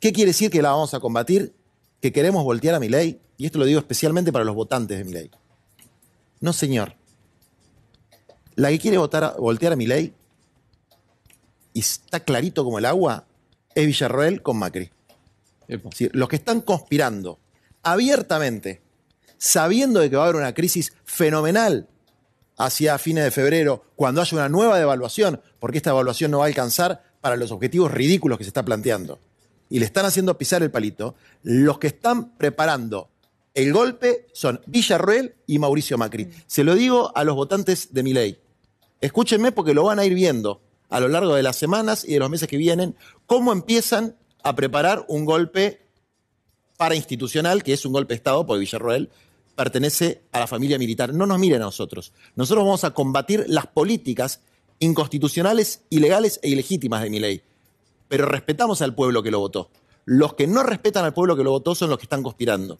¿Qué quiere decir que la vamos a combatir? Que queremos voltear a mi ley. Y esto lo digo especialmente para los votantes de mi ley. No, señor. La que quiere votar, voltear a mi ley, y está clarito como el agua, es Villarroel con Macri. los que están conspirando abiertamente, sabiendo de que va a haber una crisis fenomenal hacia fines de febrero, cuando haya una nueva devaluación, porque esta devaluación no va a alcanzar para los objetivos ridículos que se está planteando y le están haciendo pisar el palito, los que están preparando el golpe son Villarroel y Mauricio Macri. Mm. Se lo digo a los votantes de mi ley. Escúchenme porque lo van a ir viendo a lo largo de las semanas y de los meses que vienen, cómo empiezan a preparar un golpe para institucional, que es un golpe de Estado, porque Villarroel pertenece a la familia militar. No nos miren a nosotros. Nosotros vamos a combatir las políticas inconstitucionales, ilegales e ilegítimas de mi ley pero respetamos al pueblo que lo votó. Los que no respetan al pueblo que lo votó son los que están conspirando.